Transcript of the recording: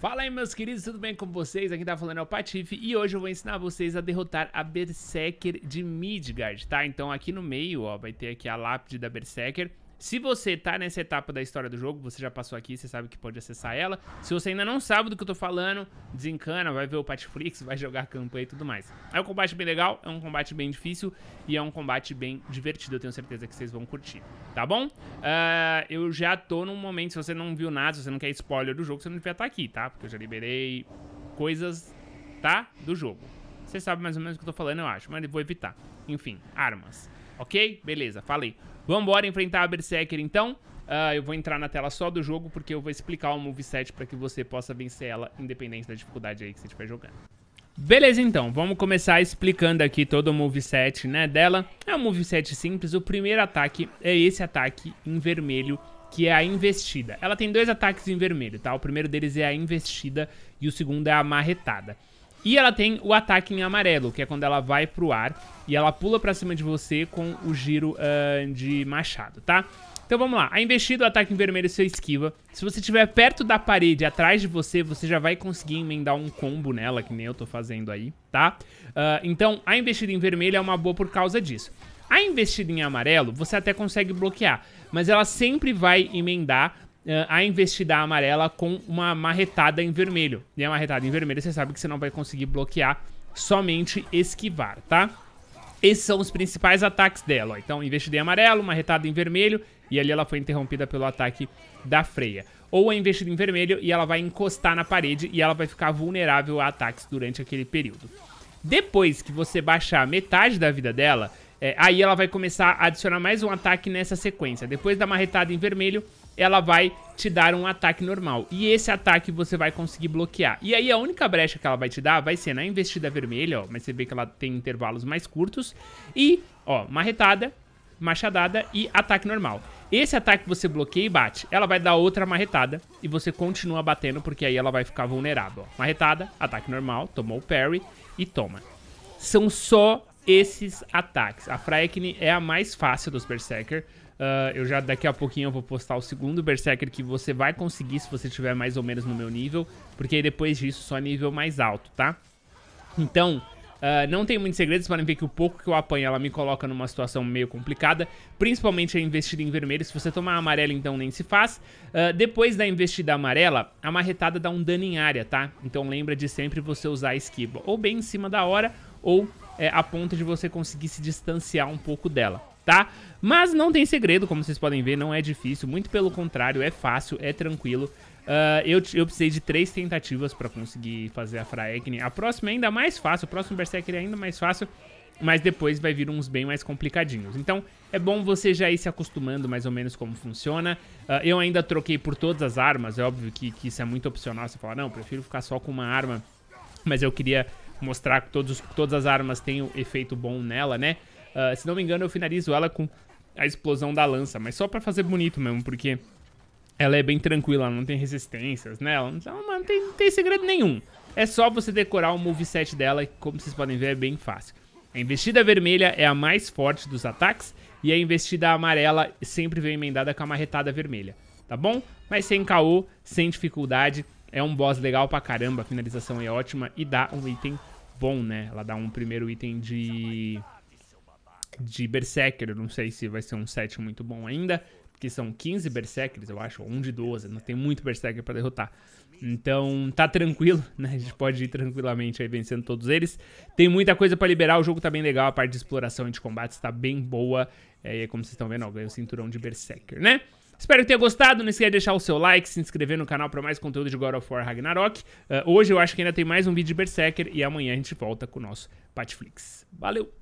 Fala aí, meus queridos, tudo bem com vocês? Aqui tá falando é o Patife e hoje eu vou ensinar vocês a derrotar a Berserker de Midgard, tá? Então aqui no meio, ó, vai ter aqui a lápide da Berserker se você tá nessa etapa da história do jogo, você já passou aqui, você sabe que pode acessar ela. Se você ainda não sabe do que eu tô falando, desencana, vai ver o Patflix, vai jogar campanha e tudo mais. É um combate bem legal, é um combate bem difícil e é um combate bem divertido, eu tenho certeza que vocês vão curtir, tá bom? Uh, eu já tô num momento, se você não viu nada, se você não quer spoiler do jogo, você não devia estar tá aqui, tá? Porque eu já liberei coisas, tá? Do jogo. Você sabe mais ou menos o que eu tô falando, eu acho, mas eu vou evitar. Enfim, armas ok? Beleza, falei. Vamos enfrentar a Berserker então. Uh, eu vou entrar na tela só do jogo, porque eu vou explicar o moveset para que você possa vencer ela, independente da dificuldade aí que você estiver jogando. Beleza, então, vamos começar explicando aqui todo o moveset né, dela. É um moveset simples, o primeiro ataque é esse ataque em vermelho, que é a investida. Ela tem dois ataques em vermelho, tá? O primeiro deles é a investida e o segundo é a marretada. E ela tem o ataque em amarelo, que é quando ela vai pro ar e ela pula pra cima de você com o giro uh, de machado, tá? Então vamos lá, a investida, o ataque em vermelho, você esquiva. Se você estiver perto da parede, atrás de você, você já vai conseguir emendar um combo nela, que nem eu tô fazendo aí, tá? Uh, então, a investida em vermelho é uma boa por causa disso. A investida em amarelo, você até consegue bloquear, mas ela sempre vai emendar eh, a investida amarela com uma marretada em vermelho. E a marretada em vermelho você sabe que você não vai conseguir bloquear, somente esquivar, tá? Esses são os principais ataques dela, ó. Então, investida em amarelo, marretada em vermelho, e ali ela foi interrompida pelo ataque da freia. Ou a é investida em vermelho e ela vai encostar na parede e ela vai ficar vulnerável a ataques durante aquele período. Depois que você baixar metade da vida dela, é, aí ela vai começar a adicionar mais um ataque nessa sequência. Depois da marretada em vermelho, ela vai te dar um ataque normal. E esse ataque você vai conseguir bloquear. E aí a única brecha que ela vai te dar vai ser na investida vermelha, ó. Mas você vê que ela tem intervalos mais curtos. E, ó, marretada, machadada e ataque normal. Esse ataque você bloqueia e bate. Ela vai dar outra marretada e você continua batendo porque aí ela vai ficar vulnerável. Ó. Marretada, ataque normal, tomou o parry e toma. São só esses ataques. A Fraekne é a mais fácil dos Berserker. Uh, eu já daqui a pouquinho eu vou postar o segundo Berserker que você vai conseguir se você tiver mais ou menos no meu nível, porque aí depois disso só nível mais alto, tá? Então, Uh, não tem muitos segredos, podem ver que o pouco que eu apanho ela me coloca numa situação meio complicada. Principalmente a investida em vermelho, se você tomar amarela então nem se faz. Uh, depois da investida amarela, a marretada dá um dano em área, tá? Então lembra de sempre você usar a esquiva ou bem em cima da hora ou é, a ponto de você conseguir se distanciar um pouco dela. Tá? Mas não tem segredo, como vocês podem ver, não é difícil, muito pelo contrário, é fácil, é tranquilo. Uh, eu, eu precisei de três tentativas para conseguir fazer a Fraekne. A próxima é ainda mais fácil, o próximo Berserker é ainda mais fácil, mas depois vai vir uns bem mais complicadinhos. Então é bom você já ir se acostumando mais ou menos como funciona. Uh, eu ainda troquei por todas as armas, é óbvio que, que isso é muito opcional, você fala, não, prefiro ficar só com uma arma, mas eu queria mostrar que todos, todas as armas têm um efeito bom nela, né? Uh, se não me engano, eu finalizo ela com a explosão da lança, mas só pra fazer bonito mesmo, porque ela é bem tranquila, ela não tem resistências, né? Ela não, não, tem, não tem segredo nenhum. É só você decorar o moveset dela, que como vocês podem ver é bem fácil. A investida vermelha é a mais forte dos ataques e a investida amarela sempre vem emendada com a marretada vermelha, tá bom? Mas sem KO, sem dificuldade, é um boss legal pra caramba, a finalização é ótima e dá um item bom, né? Ela dá um primeiro item de... de Berserker, eu não sei se vai ser um set muito bom ainda, porque são 15 Berserkers, eu acho, ou um de 12, não tem muito Berserker pra derrotar. Então tá tranquilo, né? A gente pode ir tranquilamente aí vencendo todos eles. Tem muita coisa para liberar, o jogo tá bem legal, a parte de exploração e de combate está bem boa. É, como vocês estão vendo, ó, ganha o cinturão de Berserker, né? Espero que tenha gostado. Não esqueça de deixar o seu like, se inscrever no canal para mais conteúdo de God of War Ragnarok. Uh, hoje eu acho que ainda tem mais um vídeo de Berserker e amanhã a gente volta com o nosso Patflix. Valeu!